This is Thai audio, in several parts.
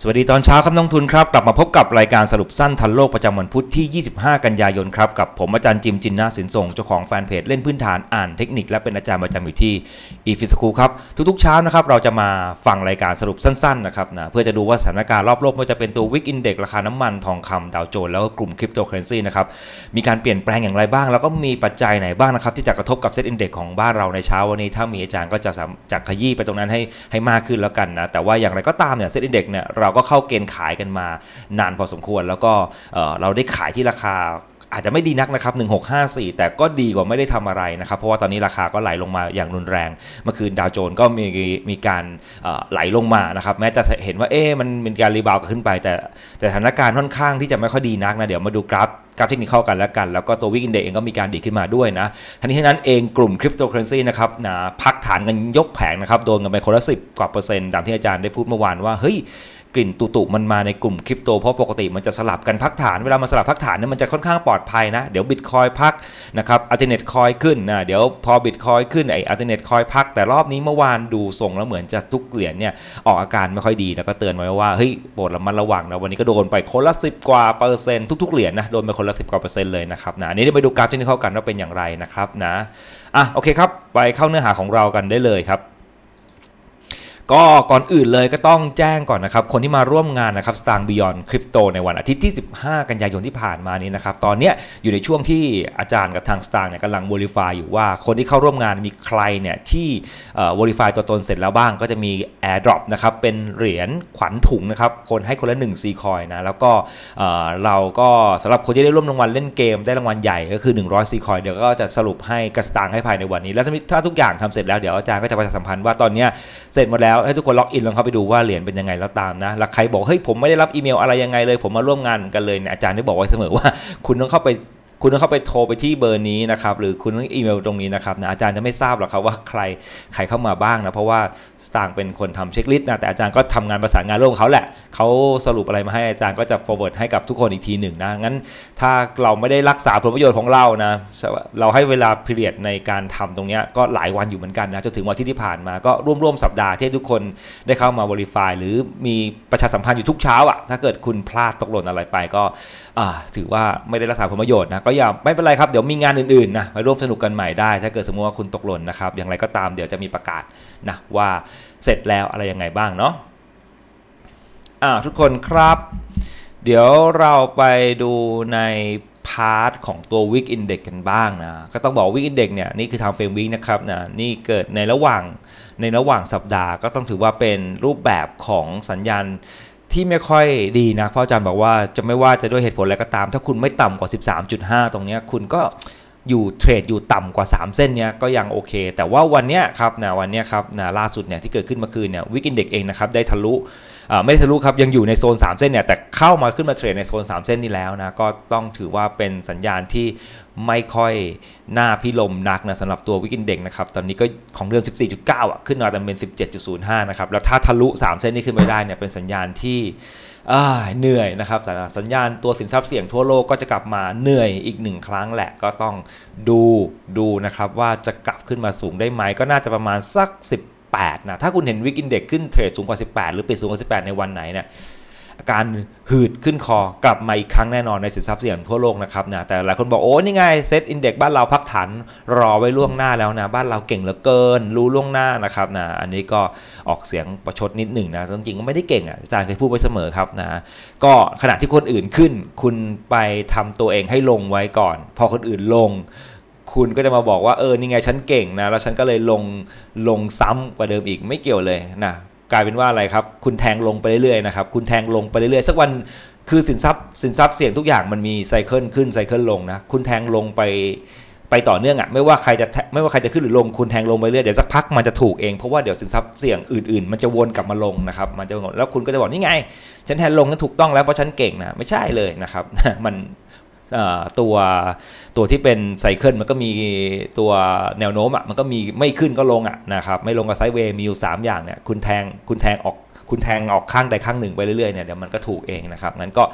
สวัสดีตอนเช้าครับนักทุนครับ กลับมาพบกับรายการสรุปสั้นทันโลกประจำวันพุธที่ 25 กันยายนครับ กับผมอาจารย์จิมจินนาสินส่งเจ้าของแฟนเพจเล่นพื้นฐานอ่านเทคนิค และเป็นอาจารย์ประจำอยู่ที่อีฟิสคูครับ ทุกๆเช้านะครับเราจะมาฟังรายการสรุปสั้นๆนะครับนะเพื่อจะดูว่าสถานการณ์รอบโลกไม่ว่าจะเป็นตัววิกอินเด็กราคาน้ำมันทองคำดาวโจนส์แล้วก็กลุ่มคริปโตเคอเรนซีนะครับมีการเปลี่ยนแปลงอย่างไรบ้าง แล้วก็มีปัจจัยไหนบ้างนะครับที่จะกระทบกับเซ็ตอินเด็กของบ้านเราในเช้าวันนี้ถ้ามีอาจารย์ก็จะจะขยี้ไปตรงนั้นให้ให้มากขึ้นแล้วกันนะแต่ว่าอย่างไรก็ตามเนี่ยเซ็ตอินเด็กเนี่ยเราก็เข้าเกณฑ์ขายกันมานานพอสมควร แล้วก็เราได้ขายที่ราคาอาจจะไม่ดีนักนะครับ 1654 แต่ก็ดีกว่าไม่ได้ทำอะไรนะครับ เพราะว่าตอนนี้ราคาก็ไหลลงมาอย่างรุนแรง เมื่อคืนดาวโจนก็มีมีการไหลลงมานะครับแม้จะเห็นว่าเอ๊มันเป็นการรีบาวขึ้นไป แต่แต่สถานการณ์ค่อนข้างที่จะไม่ค่อยดีนักนะเดี๋ยวมาดูกราฟกราฟเทคนิคเข้ากันแล้วกัน แล้วก็ตัววิกินเด็์เองก็มีการดีขึ้นมาด้วยนะทั้งนี้ทั้งนั้นเองกลุ่มคริปโตเคอเรนซีนะครับนะพักฐานกันยกแผงนะครับโดนกันไปคนละสิกว่าเปอร์เซ็นต์ตามที่อาจารย์ได้พูดเมื่อวานว่าเฮ้ยกลิ่นตุตุมันมาในกลุ่มคริปโต เพราะปกติมันจะสลับกันพักฐานเวลามาสลับพักฐานเนี่ยมันจะค่อนข้างปลอดภัยนะ เดี๋ยวบิตคอยพัก นะครับอัลเทอร์เน็ตคอยขึ้นนะ เดี๋ยวพอบิตคอยขึ้นไออัลเทอร์เน็ตคอยพัก แต่รอบนี้เมื่อวานดูทรงแล้วเหมือนจะทุกเหรียญเนี่ย ออกอาการไม่ค่อยดี แล้วก็เตือนไว้ว่าเฮ้ยโปรดระมัดระวังนะวันนี้ก็โดนไปคนละ10กว่าเปอร์เซ็นต์ทุก ๆเหรียญนะโดนไปคนละ10กว่าเปอร์เซ็นต์เลยนะครับนะนี่ไปดูกราฟที่นี่เข้ากันว่าเป็นอย่างไรนะครับนะอ่ะโอเคครับ ไปเข้าเนื้อหาของเรากันได้เลยครับก็ก่อนอื่นเลยก็ต้องแจ้งก่อนนะครับ คนที่มาร่วมงานนะครับสตางค์บิยอนคริปโตในวันอาทิตย์ที่ 15 กันยายนที่ผ่านมานี้นะครับ ตอนนี้อยู่ในช่วงที่อาจารย์กับทางสตางค์เนี่ยกำลังบริฟายอยู่ว่าคนที่เข้าร่วมงานมีใครเนี่ย ที่บริฟายตัวตนเสร็จแล้วบ้างก็จะมีอร์ดรอปนะครับ เป็นเหรียญขวัญถุงนะครับ คนให้คนละ1ีคอยนะแล้วก็เราก็สำหรับคนที่ได้ร่วมรางวัลเล่นเกม ได้รางวัลใหญ่ก็คือ 100ีคอยเดี๋ยวก็จะสรุปให้กับสตางค์ให้ภายในวันนี้แล้วถ้าทุกอย่างทำเสร็จแล้วเดี๋ยวอาจารย์ก็จะประชาสัมพันธ์ว่าตอนนี้เสร็จหมดแล้วแล้วให้ทุกคนล็อกอินลองเข้าไปดูว่าเหรียญเป็นยังไงแล้วตามนะ แล้วใครบอกเฮ้ยผมไม่ได้รับอีเมลอะไรยังไงเลย ผมมาร่วมงานกันเลยเนี่ยอาจารย์ได้บอกไว้เสมอว่าคุณต้องเข้าไปคุณต้องเข้าไปโทรไปที่เบอร์นี้นะครับหรือคุณต้องอีเมลตรงนี้นะครับนะอาจารย์จะไม่ทราบหรอกครับว่าใครใครเข้ามาบ้างนะเพราะว่าต่างเป็นคนทำเช็คลิสต์นะแต่อาจารย์ก็ทำงานประสานงานร่วมเขาแหละ เขาสรุปอะไรมาให้อาจารย์ก็จะ forward ให้กับทุกคนอีกทีหนึ่งนะงั้นถ้าเราไม่ได้รักษาผลประโยชน์ของเรานะเราให้เวลาพิเรียดในการทำตรงนี้ก็หลายวันอยู่เหมือนกันนะจนถึงวันที่ที่ผ่านมาก็ร่วมร่วมสัปดาห์ที่ทุกคนได้เข้ามาบริไฟหรือมีประชาสัมพันธ์อยู่ทุกเช้าอะ่ะถ้าเกิดคุณพลาดตกหล่นอะไรไปก็ถือว่าไม่ได้รักษาผลประโยชน์นะก็อย่าไม่เป็นไรครับเดี๋ยวมีงานอื่นๆนะมาร่วมสนุกกันใหม่ได้ถ้าเกิดสมมติว่าคุณตกหล่นนะครับอย่างไรก็ตามเดี๋ยวจะมีประกาศนะว่าเสร็จแล้วอะไรยังไงบ้างเนาะอ่าทุกคนครับ เดี๋ยวเราไปดูในพาร์ทของตัววิกอินเด็กกันบ้างนะก็ต้องบอกวิกอินเด็กเนี่ยนี่คือทางเฟรมวิกนะครับนะนี่เกิดในระหว่างในระหว่างสัปดาห์ก็ต้องถือว่าเป็นรูปแบบของสัญญาณที่ไม่ค่อยดีนะพ่ออาจารย์บอกว่าจะไม่ว่าจะด้วยเหตุผลอะไรก็ตาม ถ้าคุณไม่ต่ำกว่า 13.5 ตรงนี้คุณก็อยู่เทรดอยู่ต่ำกว่า 3 เส้นเนี้ยก็ยังโอเค แต่ว่าวันเนี้ยครับนะวันเนี้ยครับนะล่าสุดเนี่ยที่เกิดขึ้นเมื่อคืนเนี่ยวิกินเด็กเองนะครับ ได้ทะลุไม่ได้ทะลุครับยังอยู่ในโซน3 เส้นเนี่ยแต่เข้ามาขึ้นมาเทรดในโซน 3 เส้นนี้แล้วนะก็ต้องถือว่าเป็นสัญญาณที่ไม่ค่อยหน้าพิลมนักนะสำหรับตัววิกินเด็กนะครับตอนนี้ก็ของเดิม14.9อ่ะขึ้นมาแต่เป็น 17.05 นะครับแล้วถ้าทะลุ 3 เส้นนี้ขึ้นไปได้เนี่ยเป็นสัญญาณที่เหนื่อยนะครับสัญญาณตัวสินทรัพย์เสี่ยงทั่วโลกก็จะกลับมาเหนื่อยอีกหนึ่งครั้งแหละก็ต้องดูดูนะครับว่าจะกลับขึ้นมาสูงได้ไหมก็น่าจะประมาณสัก18นะถ้าคุณเห็นวิกอินเด็กขึ้นเทรดสูงกว่า 18 หรือปิดสูงกว่า 18 ในวันไหนเนี่ยอาการหืดขึ้นคอกลับมาอีกครั้งแน่นอนในสินทรัพย์เสี่ยงทั่วโลกนะครับนะแต่หลายคนบอกโอ้นี่ไงเซตอินเด็กบ้านเราพักฐานรอไว้ล่วงหน้าแล้วนะบ้านเราเก่งเหลือเกิน รู้ล่วงหน้านะครับนะอันนี้ก็ออกเสียงประชดนิดหนึ่งนะจริงๆก็ไม่ได้เก่งอ่ะอาจารย์เคยพูดไปเสมอครับนะก็ขณะที่คนอื่นขึ้น คุณไปทำตัวเองให้ลงไว้ก่อน พอคนอื่นลงคุณก็จะมาบอกว่าเออ นี่ไงฉันเก่งนะ แล้วฉันก็เลยลงลงซ้ำกว่าเดิมอีก ไม่เกี่ยวเลยนะ กลายเป็นว่าอะไรครับ คุณแทงลงไปเรื่อยๆนะครับ คุณแทงลงไปเรื่อยๆ สักวันคือสินทรัพย์สินทรัพย์เสี่ยงทุกอย่างมันมีไซเคิลขึ้นไซเคิลลงนะ คุณแทงลงไปไปต่อเนื่องอะ่ะ ไม่ว่าใครจะไม่ว่าใครจะขึ้นหรือลงคุณแทงลงไปเรื่อย เดี๋ยวสักพักมันจะถูกเอง เพราะว่าเดี๋ยวสินทรัพย์เสี่ยงอื่นๆมันจะวนกลับมาลงนะครับ มันจะวนแล้วคุณก็จะบอกนี่ไงฉันแทงลงนั้นถูกต้องแล้วเพราะฉันเก่งนะไม่ใช่เลยนะครับมันตัวตัวที่เป็นไซเคิลมันก็มีตัวแนวโน้มอ่ะมันก็มีไม่ขึ้นก็ลงอ่ะนะครับไม่ลงกับไซเวย์มีอยู่ 3 อย่างเนี่ยคุณแทงคุณแทงออกคุณแทงออกข้างใดข้างหนึ่งไปเรื่อยๆเนี่ยเดี๋ยวมันก็ถูกเองนะครับงั้นก็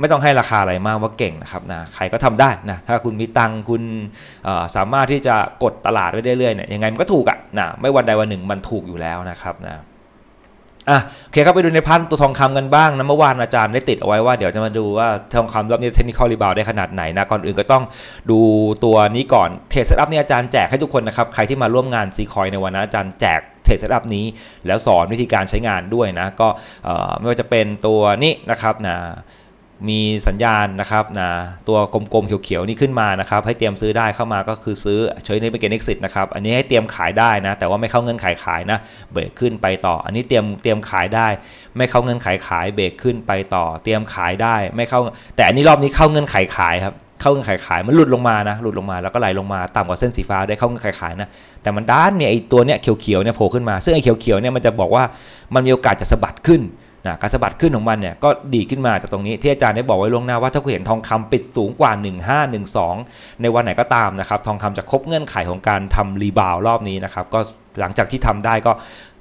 ไม่ต้องให้ราคาอะไรมากว่าเก่งนะครับนะใครก็ทำได้นะถ้าคุณมีตังคุณสามารถที่จะกดตลาดไว้เรื่อยๆเนี่ยยังไงมันก็ถูกอะ่ะนะไม่วันใดวันหนึ่งมันถูกอยู่แล้วนะครับนะอ่ะโอเคครับไปดูในพันตัวทองคำกันบ้างนะเมื่อวานอาจารย์ได้ติดเอาไว้ว่า เดี๋ยวจะมาดูว่าทองคำรอบนี้เทคนิคอลรีบาวได้ขนาดไหนนะก่อนอื่นก็ต้องดูตัวนี้ก่อนเทรดเซตอัพนี่อาจารย์แจกให้ทุกคนนะครับใครที่มาร่วมงานซีคอยในวันนั้นอาจารย์แจกเทรดเซตอัพนี้ แล้วสอนวิธีการใช้งานด้วยนะ ก็ไม่ว่าจะเป็นตัวนี้นะครับนะมีสัญญาณนะครับนะตัวกลมๆเขียวๆนี่ขึ้นมานะครับให้เตรียมซื้อได้เข้ามาก็คือซื้อเฉยในเป็นเกณฑ์ิ x i ์นะครับอันนี้ให้เตรียมขายได้นะแต่ว่าไม่เข้าเงินขนยขายนะเบรกขึ้นไปต่อ อันนี้เตรียมเตรียมขายได้ ไม่เข้าเงินขายขายเบรกขึ้นไปต่อเตรียมขายได้ไม่เข้าแต่อันนี้รอบนี้เข้าเงินขายขายครับเข้าเงินขายขายมันหลุดลงมานะหลุดลงมาแล้วก็ไหลลงมาต่ำกว่าเส้นสีฟ้าได้เข้าเงินขายขายนะแต่มันด้านมีไอตัวเนี้ยเขียวๆเนี่ยโผล่ขึ้นมาซึ่งไอเขียวๆเนี่ยมันจะบอกว่ามันมีโอกาสจะสะบัดขึ้นนะการสะบัดขึ้นของมันเนี่ยก็ดีขึ้นมาจากตรงนี้ที่อาจารย์ได้บอกไว้ล่วงหน้าว่าถ้าคุณเห็นทองคำปิดสูงกว่า 1512 ในวันไหนก็ตามนะครับทองคำจะครบเงื่อนไขของการทำรีบาวรอบนี้นะครับก็หลังจากที่ทำได้ก็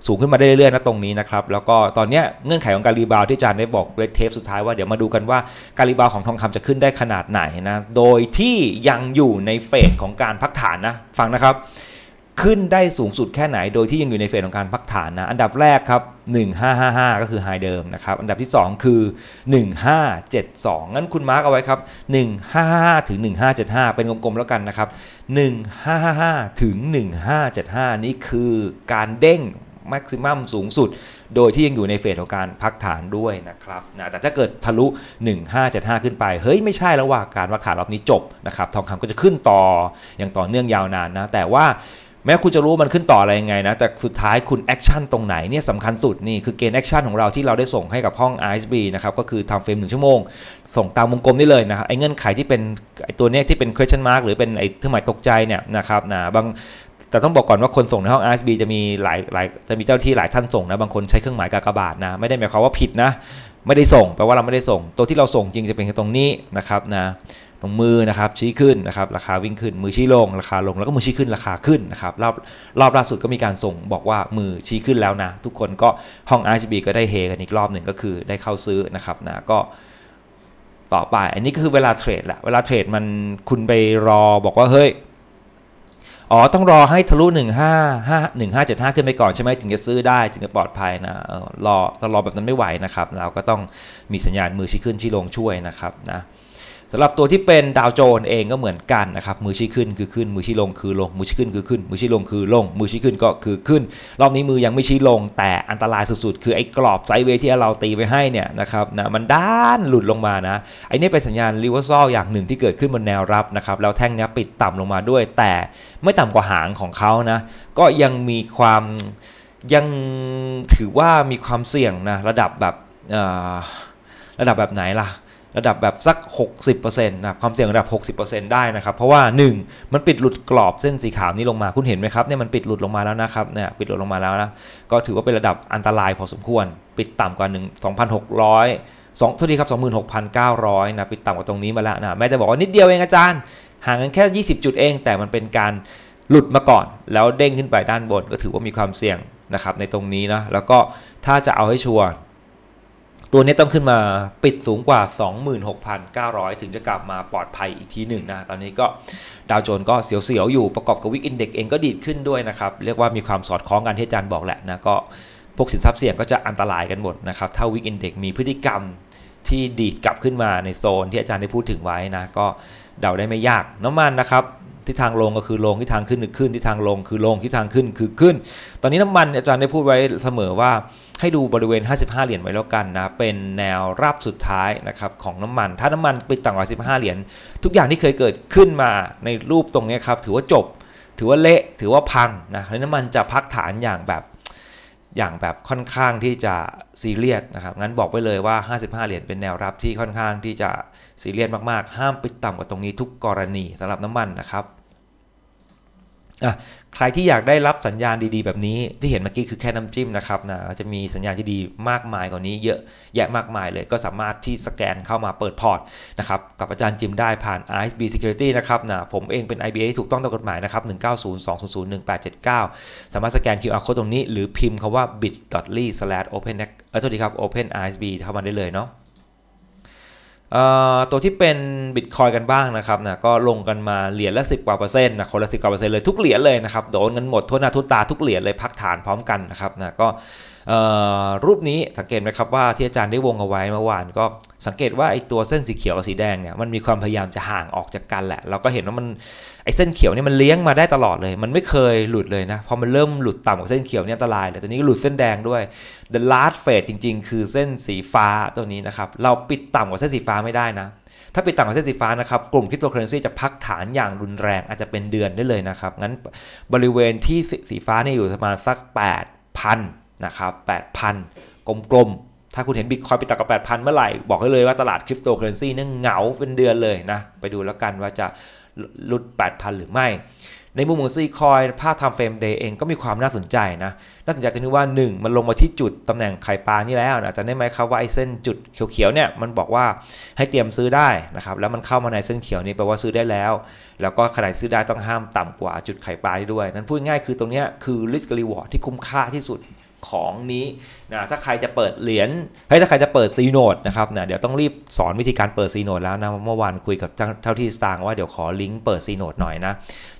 สูงขึ้นมาได้เรื่อยๆนะตรงนี้นะครับแล้วก็ตอนนี้เงื่อนไขของการรีบาวที่อาจารย์ได้บอกในเทปสุดท้ายว่าเดี๋ยวมาดูกันว่าการรีบาวของทองคำจะขึ้นได้ขนาดไหนนะโดยที่ยังอยู่ในเฟสของการพักฐานนะฟังนะครับขึ้นได้สูงสุดแค่ไหน โดยที่ยังอยู่ในเฟสของการพักฐานนะอันดับแรกครับ 1555 ก็คือไฮเดิมนะครับ อันดับที่ 2 คือ 1572 งั้นคุณมาร์กเอาไว้ครับ 1555ถึง1575 เป็นกลมๆแล้วกันนะครับ 1555ถึง1575 นี่คือการเด้งม็กซิมัมสูงสุด โดยที่ยังอยู่ในเฟสของการพักฐานด้วยนะครับนะแต่ถ้าเกิดทะลุ 1575 ขึ้นไป เฮ้ยไม่ใช่แล้วว่าการพักฐานรอบนี้จบนะครับทองคำก็จะขึ้นต่ออย่างต่อเนื่องยาวนานนะแต่ว่าแม้คุณจะรู้มันขึ้นต่ออะไรยังไงนะ แต่สุดท้ายคุณแอคชั่นตรงไหนเนี่ยสำคัญสุด นี่คือเกณฑ์แอคชั่นของเราที่เราได้ส่งให้กับห้อง ISB นะครับ ก็คือทำเฟรมหนึ่งชั่วโมง ส่งตามวงกลมนี่เลยนะครับไอ้เงื่อนไขที่เป็นไอ้ตัวเนี้ยที่เป็น question mark หรือเป็นไอ้เครื่องหมายตกใจเนี่ยนะครับนะบางแต่ต้องบอกก่อนว่าคนส่งในห้อง RSB จะมีหลายหลายจะมีเจ้าที่หลายท่านส่งนะ บางคนใช้เครื่องหมายกากบาทนะไม่ได้หมายความว่าผิดนะ ไม่ได้ส่งแปลว่าเราไม่ได้ส่ง ตัวที่เราส่งจริงจะเป็นตรงนี้นะครับนะตรงมือนะครับชี้ขึ้นนะครับราคาวิ่งขึ้นมือชี้ลงราคาลงแล้วก็มือชี้ขึ้นราคาขึ้นนะครับรอบรอบล่าสุดก็มีการส่งบอกว่ามือชี้ขึ้นแล้วนะ ทุกคนก็ห้อง RGB ก็ได้เฮกันอีกรอบหนึ่งก็คือได้เข้าซื้อนะครับนะก็ต่อไป อันนี้ก็คือเวลาเทรดแหละเวลาเทรดมันคุณไปรอบอกว่าเฮ้ยอ๋อต้องรอให้ทะลุ1 5 5 1 5 7 5ขึ้นไปก่อนใช่ไหมถึงจะซื้อได้ถึงจะปลอดภัยนะรอารอแบบนั้นไม่ไหวนะครับ เราก็ต้องมีสัญญาณมือชี้ขึ้นชี้ลงช่วยนะครับนะสำหรับตัวที่เป็นดาวโจนเองก็เหมือนกันนะครับมือชี้ขึ้นคือขึ้นมือชี้ลงคือลงมือชี้ขึ้นคือขึ้นมือชี้ลงคือลงมือชี้ขึ้นก็คือขึ้น รอบนี้มือยังไม่ชี้ลง แต่อันตรายสุดๆคือไอ้กรอบไซด์เว์ที่เราตีไปให้เนี่ยนะครับนะมันด้านหลุดลงมานะไอ้นี่เป็นสัญญาณรีเวอร์ซอลอย่างหนึ่งที่เกิดขึ้นบนแนวรับนะครับ แล้วแท่งนี้ปิดต่ำลงมาด้วย แต่ไม่ต่ำกว่าหางของเขานะก็ยังมีความยังถือว่ามีความเสี่ยงนะระดับแบบระดับแบบไหนล่ะระดับแบบสัก 60%นะครับความเสี่ยงระดับ 60%ได้นะครับ เพราะว่า 1 มันปิดหลุดกรอบเส้นสีขาวนี้ลงมาคุณเห็นไหมครับเนี่ยมันปิดหลุดลงมาแล้วนะครับเนี่ยปิดหลุดลงมาแล้วนะก็ถือว่าเป็นระดับอันตรายพอสมควร ปิดต่ำกว่า1 2,600 2ท่าทีครับ 26,900นะปิดต่ำกว่าตรงนี้มาแล้วนะแม้จะบอกว่านิดเดียวเองอาจารย์ห่างกันแค่ 20 จุดเองแต่มันเป็นการหลุดมาก่อน แล้วเด้งขึ้นไปด้านบน ก็ถือว่ามีความเสี่ยงนะครับในตรงนี้นะแล้วก็ถ้าจะเอาให้ชัวร์ตัวนี้ต้องขึ้นมาปิดสูงกว่า 26,900 ถึงจะกลับมาปลอดภัยอีกทีหนึ่งนะ ตอนนี้ก็ดาวโจนก็เสียวๆ อยู่ประกอบกับวิกอินเด็กเองก็ดีดขึ้นด้วยนะครับ เรียกว่ามีความสอดคล้องกันที่อาจารย์บอกแหละนะ ก็พวกสินทรัพย์เสี่ยงก็จะอันตรายกันหมดนะครับ ถ้าวิกอินเด็กมีพฤติกรรมที่ดีดกลับขึ้นมาในโซนที่อาจารย์ได้พูดถึงไว้นะ ก็เดาได้ไม่ยากน้ำมันนะครับทิศทางลงก็คือลงทิศทางขึ้นคือขึ้นทิศทางลงคือลงทิศทางขึ้นคือขึ้น ตอนนี้น้ำมันอาจารย์ได้พูดไว้เสมอว่าให้ดูบริเวณ 55 เหรียญไว้แล้วกันนะเป็นแนวรับสุดท้ายนะครับของน้ำมันถ้าน้ำมันไปต่ำกว่า15 เหรียญทุกอย่างที่เคยเกิดขึ้นมาในรูปตรงนี้ครับถือว่าจบ ถือว่าเละถือว่าพังนะน้ำมันจะพักฐานอย่างแบบอย่างแบบค่อนข้างที่จะซีเรียสนะครับ งั้นบอกไว้เลยว่า 55 เหรียญเป็นแนวรับที่ค่อนข้างที่จะซีเรียสมากๆ ห้ามไปต่ำกว่าตรงนี้ทุกกรณีสำหรับน้ำมันนะครับอะใครที่อยากได้รับสัญญาณดีๆแบบนี้ที่เห็นเมื่อกี้คือแค่น้ำจิ้มนะครับนะจะมีสัญญาณที่ดีมากมายกว่านี้ เยอะแยะมากมายเลย ก็สามารถที่สแกนเข้ามาเปิดพอร์ตนะครับกับอาจารย์จิมได้ผ่าน ISB Security นะครับนะผมเองเป็น IBA ที่ถูกต้องตามกฎหมายนะครับ1 9 0 2 0ศ1น7 9 สามารถสแกน QR code ตรงนี้หรือพิมพ์คำว่า bit.ly/open เออโทษทีครับ open ISB เข้ามาได้เลยเนาะตัวที่เป็นบิตคอยกันบ้างนะครับ นะก็ลงกันมาเหรียญละสิกว่าเปอร์เซ็นต์นะคนละสิกว่าเปอร์เซ็นต์เลยทุกเหรียญเลยนะครับ โดนเงินหมดทุหน้าทุนตาทุกเหรียญเลย พักฐานพร้อมกันนะครับนะก็รูปนี้สังเกตไหมครับว่าที่อาจารย์ได้วงเอาไว้เมื่อวาน ก็สังเกตว่าไอ้ตัวเส้นสีเขียวกับสีแดงเนี่ยมันมีความพยายามจะห่างออกจากกันแหละเราก็เห็นว่ามันไอ้เส้นเขียวเนี่ยมันเลี้ยงมาได้ตลอดเลย มันไม่เคยหลุดเลยนะ พอมันเริ่มหลุดต่ำกว่าเส้นเขียวเนี่ยอันตรายเลยตอนนี้ก็หลุดเส้นแดงด้วย the last phase จริง ๆ คือเส้นสีฟ้าตัวนี้นะครับเราปิดต่ำกว่าเส้นสีฟ้าไม่ได้นะถ้าปิดต่ำกว่าเส้นสีฟ้านะครับกลุ่มคริปโตเคอเรนซีจะพักฐานอย่างรุนแรงอาจจะเป็นเดือนได้เลยนะครับงั้นบริเวณที่สีฟ้านี่อยู่ประมาณสัก 8 0 0 0นะครับ 8,000 กลมๆ ถ้าคุณเห็นบิตคอยไปต่อกับ8,000 เมื่อไหร่ บอกให้เลยว่าตลาดคริปโตเคอเรนซีนั่งเหงาเป็นเดือนเลยนะ ไปดูแล้วกันว่าจะหลุด 8,000 หรือไม่ ในมุมของซีคอยภาพทำเฟรมเดย์เองก็มีความน่าสนใจนะ น่าสนใจตรงที่ว่า 1 มันลงมาที่จุดตำแหน่งไข่ปลานี่แล้วนะจะได้ไหมครับว่าไอ้เส้นจุดเขียวๆเนี่ยมันบอกว่าให้เตรียมซื้อได้นะครับ แล้วมันเข้ามาในเส้นเขียวนี้แปลว่าซื้อได้แล้ว แล้วก็ขนาดซื้อได้ต้องห้ามต่ำกว่าจุดไข่ปลาด้วย นั้นพูดง่ายคือตรงนี้คือ risk reward ที่คุ้มค่าที่สุดของนี้นะถ้าใครจะเปิดเหรียญให้ถ้าใครจะเปิดซีโนดนะครับนะเดี๋ยวต้องรีบสอนวิธีการเปิดซีโนดแล้วนะเมื่อวานคุยกับเท่าที่สตางว่า เดี๋ยวขอลิงก์เปิดซีโนดหน่อยนะ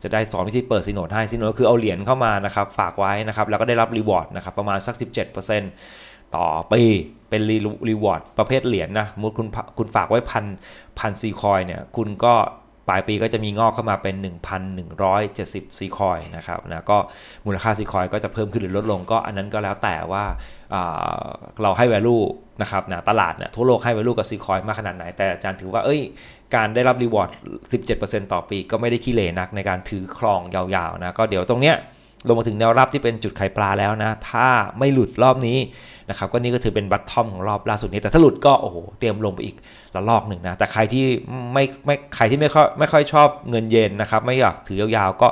จะได้สอนวิธีเปิดซีโนดให้ซีโนดคือเอาเหรียญเข้ามานะครับฝากไว้นะครับแล้วก็ได้รับรีวอร์ดนะครับประมาณสัก17%ต่อปีเป็นรีวอร์ดประเภทเหรียญนะมุดคุณคุณฝากไว้พันพันซีคอยเนี่ยคุณก็ปลายปีก็จะมีงอกเข้ามาเป็น 1,170ซีคอยนะครับนะก็มูลค่าซีคอยก็จะเพิ่มขึ้นหรือลดลงก็อันนั้นก็แล้วแต่ว่าเราให้แวลูนะครับนะ ตลาดเนี่ยทั่วโลกให้แวลูกับซีคอยมากขนาดไหน แต่อาจารย์ถือว่าเอ้ยการได้รับรีวอร์ด 17%ต่อปีก็ไม่ได้ขี้เหร่นักในการถือครองยาวๆนะ ก็เดี๋ยวตรงเนี้ยลงมาถึงแนวรับที่เป็นจุดไข่ปลาแล้วนะ ถ้าไม่หลุดรอบนี้นะครับ ก็นี่ก็ถือเป็นบัตทอมของรอบล่าสุดนี้ แต่ถ้าหลุดก็โอ้โห เตรียมลงไปอีกระลอกหนึ่งนะ แต่ใครที่ไม่ไม่ใครที่ไม่ค่อยไม่ค่อยชอบเงินเย็นนะครับ ไม่อยากถือยาวๆก็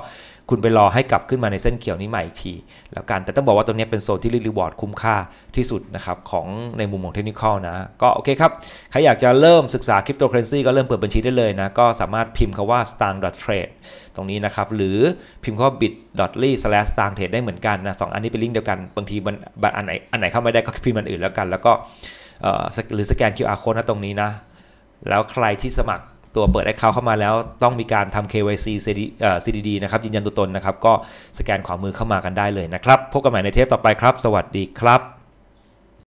คุณไปรอให้กลับขึ้นมาในเส้นเขียวนี้ใหม่อีกที แล้วกันแต่ต้องบอกว่าตัวนี้เป็นโซนที่รีวอร์ดคุ้มค่าที่สุดนะครับของในมุมมองเทคนิคนะ ก็โอเคครับ ใครอยากจะเริ่มศึกษาคริปโตเคอเรนซีก็เริ่มเปิดบัญชีได้เลยนะ ก็สามารถพิมพ์คาว่า s t a n g trade ตรงนี้นะครับ หรือพิมพ์คำว่า bit.ly s l a s t a r trade ได้เหมือนกันนะสองอันนี้เป็นลิงก์เดียวกันบางทีบันอันไหนอันไหนเข้าไม่ได้ก็พิมพ์อันอื่นแล้วกัน แล้วก็หรือสแกน QR code นะตรงนี้นะแล้วใครที่สมัครตัวเปิดแอคเคาท์เข้ามาแล้วต้องมีการทำ KYC CDD นะครับยืนยันตัวตนนะครับ ก็สแกนขวามือเข้ามากันได้เลยนะครับ พบกันใหม่ในเทปต่อไปครับ สวัสดีครับ